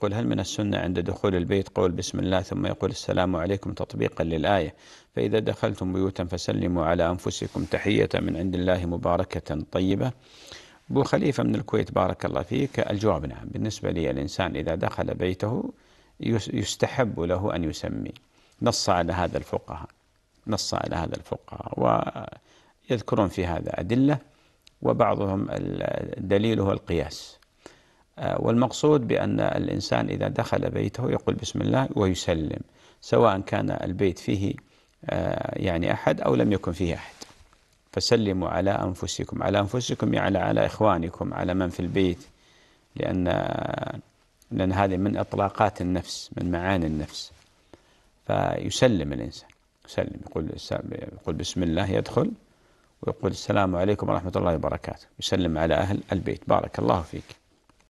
يقول هل من السنة عند دخول البيت قول بسم الله ثم يقول السلام عليكم تطبيقا للآية فإذا دخلتم بيوتا فسلموا على أنفسكم تحية من عند الله مباركة طيبة أبو خليفة من الكويت بارك الله فيك الجواب نعم بالنسبة لي الإنسان إذا دخل بيته يستحب له أن يسمي نص على هذا الفقهاء نص على هذا الفقهاء ويذكرون في هذا أدلة وبعضهم الدليل هو القياس آه، والمقصود بأن الإنسان إذا دخل بيته يقول بسم الله ويسلم سواء كان البيت فيه آه، يعني أحد أو لم يكن فيه أحد فسلموا على أنفسكم على أنفسكم يعني على إخوانكم على من في البيت لأن لأن هذه من إطلاقات النفس من معاني النفس فيسلم الإنسان يسلم يقول يقول بسم الله يدخل ويقول السلام عليكم ورحمة الله وبركاته يسلم على أهل البيت بارك الله فيك